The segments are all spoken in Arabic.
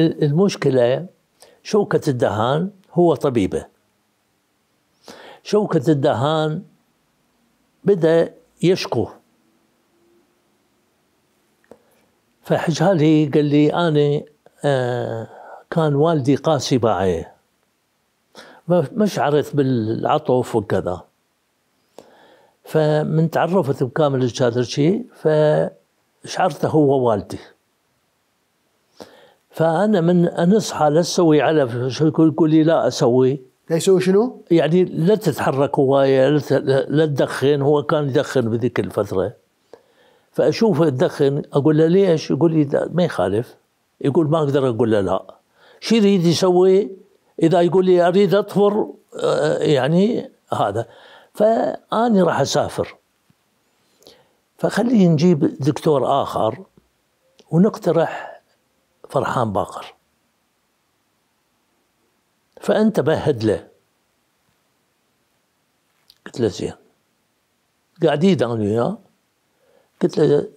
المشكلة شوكة الدهان هو طبيبه شوكة الدهان بدأ يشكو فحجالي قال لي أنا آه كان والدي قاسي باعي ما شعرت بالعطف وكذا فمن تعرفت بكامل الشادرشي فشعرته هو والدي فانا من ان لا تسوي علف يقول لي لا اسوي لا يسوي شنو؟ يعني لا تتحرك هوايه لا تدخن هو كان يدخن بذيك الفتره فاشوفه يدخن اقول له ليش؟ يقول لي ما يخالف يقول ما اقدر اقول له لا شو يريد يسوي؟ اذا يقول لي اريد اطفر آه، يعني هذا فاني راح اسافر فخليه نجيب دكتور اخر ونقترح فرحان باقر فأنت بهد له قلت له زين قاعد يدعون وياه قلت له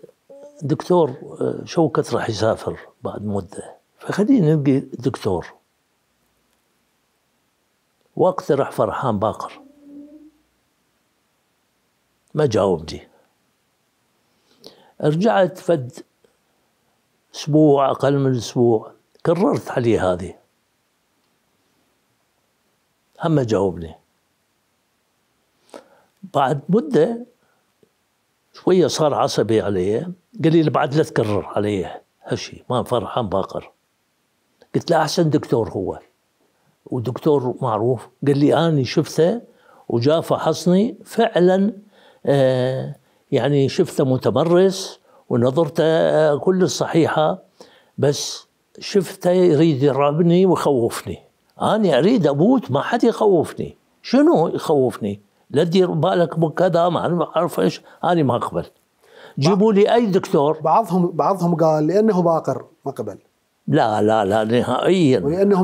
دكتور آه، شوكت راح يسافر بعد مدة فخلينا نلقي دكتور وقت راح فرحان باقر ما جاوبني رجعت فد اسبوع اقل من اسبوع كررت عليه هذه هم جاوبني بعد مده شويه صار عصبي علي قال لي بعد لا تكرر علي هالشيء ما فرحان باقر قلت له احسن دكتور هو ودكتور معروف قال لي اني شفته وجاء فحصني فعلا آه يعني شفته متمرس ونظرته كل الصحيحة بس شفته يريد يرعبني ويخوفني أنا أريد أموت ما حد يخوفني شنو يخوفني لا تدير بالك بكذا ما أعرف إيش أنا ما أقبل جيبوا لي أي دكتور بعضهم بعضهم قال لأنه باقر ما قبل لا لا لا نهائيا ولأنه